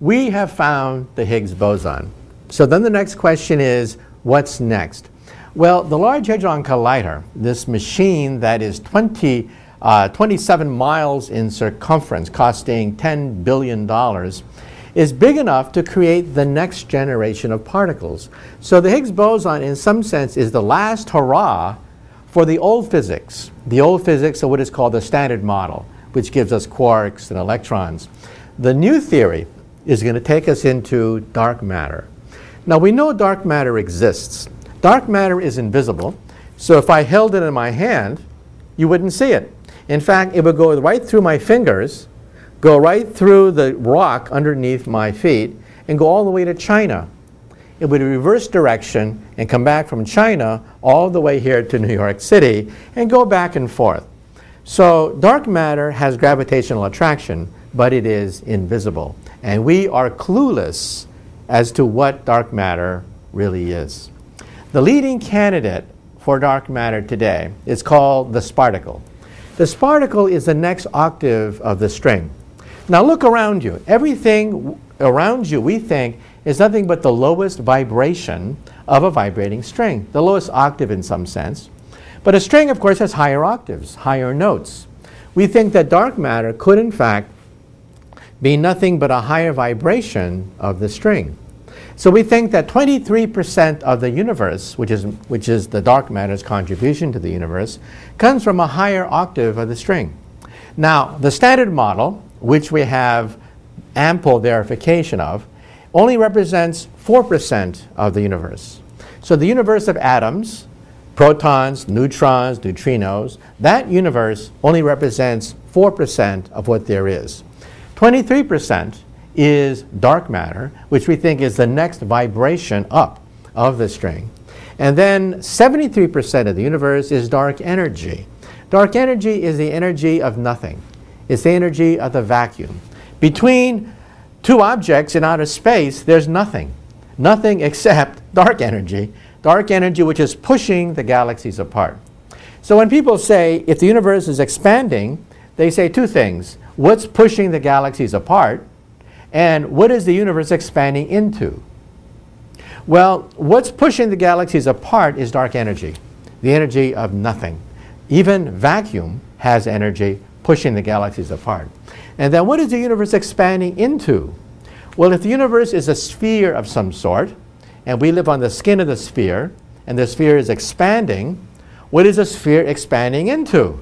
we have found the Higgs boson. So then the next question is, what's next? Well, the Large Hadron Collider, this machine that is 20, uh, 27 miles in circumference, costing $10 billion, is big enough to create the next generation of particles. So the Higgs boson, in some sense, is the last hurrah for the old physics, the old physics of what is called the Standard Model, which gives us quarks and electrons. The new theory, is going to take us into dark matter. Now we know dark matter exists. Dark matter is invisible, so if I held it in my hand, you wouldn't see it. In fact, it would go right through my fingers, go right through the rock underneath my feet, and go all the way to China. It would reverse direction and come back from China all the way here to New York City and go back and forth. So dark matter has gravitational attraction, but it is invisible and we are clueless as to what dark matter really is. The leading candidate for dark matter today is called the sparticle. The sparticle is the next octave of the string. Now look around you. Everything around you, we think, is nothing but the lowest vibration of a vibrating string, the lowest octave in some sense. But a string, of course, has higher octaves, higher notes. We think that dark matter could, in fact, be nothing but a higher vibration of the string. So we think that 23% of the universe, which is, which is the dark matter's contribution to the universe, comes from a higher octave of the string. Now, the standard model, which we have ample verification of, only represents 4% of the universe. So the universe of atoms, protons, neutrons, neutrinos, that universe only represents 4% of what there is. 23% is dark matter, which we think is the next vibration up of the string. And then 73% of the universe is dark energy. Dark energy is the energy of nothing. It's the energy of the vacuum. Between two objects in outer space, there's nothing. Nothing except dark energy. Dark energy which is pushing the galaxies apart. So when people say, if the universe is expanding, they say two things what's pushing the galaxies apart, and what is the universe expanding into? Well, what's pushing the galaxies apart is dark energy, the energy of nothing. Even vacuum has energy pushing the galaxies apart. And then what is the universe expanding into? Well, if the universe is a sphere of some sort, and we live on the skin of the sphere, and the sphere is expanding, what is the sphere expanding into?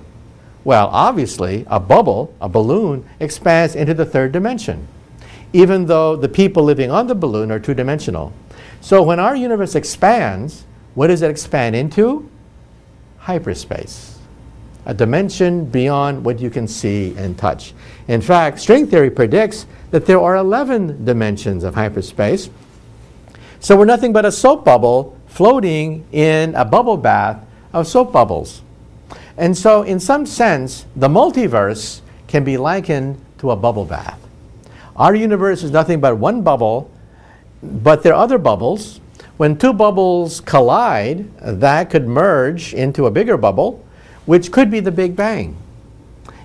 Well, obviously, a bubble, a balloon, expands into the third dimension, even though the people living on the balloon are two dimensional. So when our universe expands, what does it expand into? Hyperspace, a dimension beyond what you can see and touch. In fact, string theory predicts that there are 11 dimensions of hyperspace. So we're nothing but a soap bubble floating in a bubble bath of soap bubbles. And so, in some sense, the multiverse can be likened to a bubble bath. Our universe is nothing but one bubble, but there are other bubbles. When two bubbles collide, that could merge into a bigger bubble, which could be the Big Bang.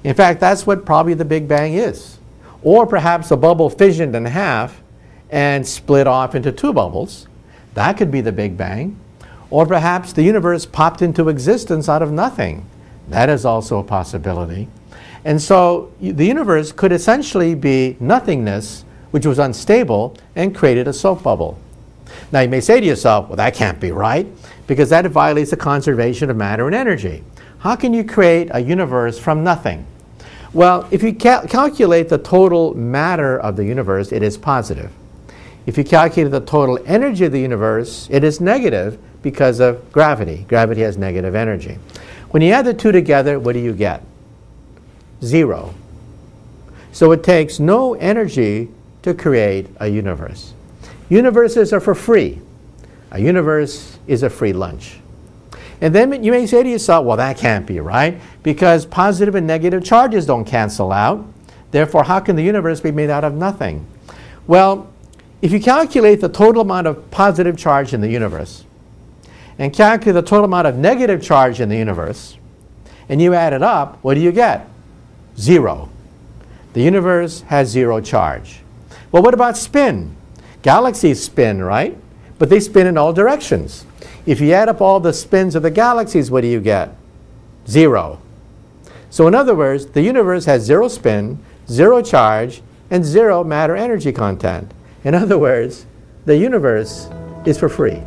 In fact, that's what probably the Big Bang is. Or perhaps a bubble fissioned in half and split off into two bubbles. That could be the Big Bang. Or perhaps the universe popped into existence out of nothing. That is also a possibility. And so the universe could essentially be nothingness, which was unstable, and created a soap bubble. Now you may say to yourself, well, that can't be right, because that violates the conservation of matter and energy. How can you create a universe from nothing? Well, if you cal calculate the total matter of the universe, it is positive. If you calculate the total energy of the universe, it is negative because of gravity. Gravity has negative energy. When you add the two together, what do you get? Zero. So it takes no energy to create a universe. Universes are for free. A universe is a free lunch. And then you may say to yourself, well, that can't be right because positive and negative charges don't cancel out. Therefore, how can the universe be made out of nothing? Well, if you calculate the total amount of positive charge in the universe, and calculate the total amount of negative charge in the universe, and you add it up, what do you get? Zero. The universe has zero charge. Well, what about spin? Galaxies spin, right? But they spin in all directions. If you add up all the spins of the galaxies, what do you get? Zero. So in other words, the universe has zero spin, zero charge, and zero matter energy content. In other words, the universe is for free.